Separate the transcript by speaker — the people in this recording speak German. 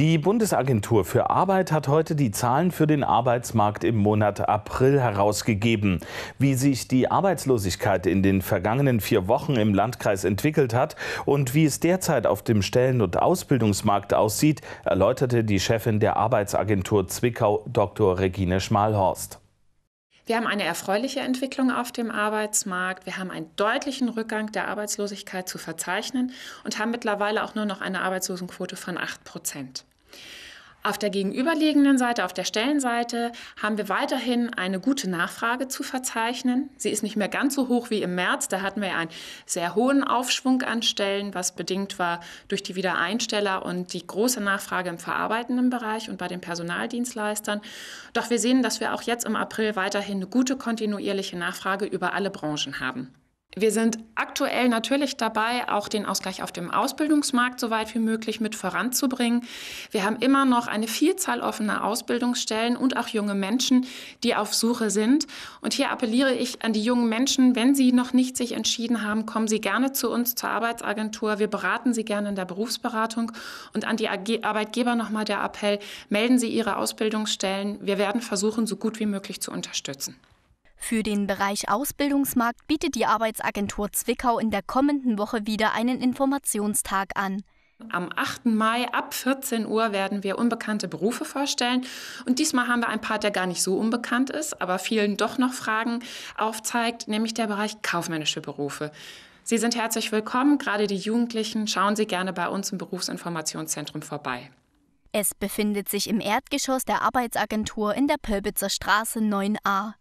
Speaker 1: Die Bundesagentur für Arbeit hat heute die Zahlen für den Arbeitsmarkt im Monat April herausgegeben. Wie sich die Arbeitslosigkeit in den vergangenen vier Wochen im Landkreis entwickelt hat und wie es derzeit auf dem Stellen- und Ausbildungsmarkt aussieht, erläuterte die Chefin der Arbeitsagentur Zwickau, Dr. Regine Schmalhorst.
Speaker 2: Wir haben eine erfreuliche Entwicklung auf dem Arbeitsmarkt. Wir haben einen deutlichen Rückgang der Arbeitslosigkeit zu verzeichnen und haben mittlerweile auch nur noch eine Arbeitslosenquote von 8 Prozent. Auf der gegenüberliegenden Seite, auf der Stellenseite, haben wir weiterhin eine gute Nachfrage zu verzeichnen. Sie ist nicht mehr ganz so hoch wie im März. Da hatten wir einen sehr hohen Aufschwung an Stellen, was bedingt war durch die Wiedereinsteller und die große Nachfrage im verarbeitenden Bereich und bei den Personaldienstleistern. Doch wir sehen, dass wir auch jetzt im April weiterhin eine gute kontinuierliche Nachfrage über alle Branchen haben. Wir sind aktuell natürlich dabei, auch den Ausgleich auf dem Ausbildungsmarkt so weit wie möglich mit voranzubringen. Wir haben immer noch eine Vielzahl offener Ausbildungsstellen und auch junge Menschen, die auf Suche sind. Und hier appelliere ich an die jungen Menschen, wenn sie noch nicht sich entschieden haben, kommen sie gerne zu uns zur Arbeitsagentur. Wir beraten sie gerne in der Berufsberatung. Und an die Arbeitgeber nochmal der Appell, melden Sie Ihre Ausbildungsstellen. Wir werden versuchen, so gut wie möglich zu
Speaker 3: unterstützen. Für den Bereich Ausbildungsmarkt bietet die Arbeitsagentur Zwickau in der kommenden Woche wieder einen Informationstag an. Am 8. Mai ab 14
Speaker 2: Uhr werden wir unbekannte Berufe vorstellen. Und diesmal haben wir einen Part, der gar nicht so unbekannt ist, aber vielen doch noch Fragen aufzeigt, nämlich der Bereich kaufmännische Berufe. Sie sind herzlich willkommen, gerade die Jugendlichen. Schauen Sie gerne bei uns im Berufsinformationszentrum vorbei.
Speaker 3: Es befindet sich im Erdgeschoss der Arbeitsagentur in der Pölbitzer Straße 9a.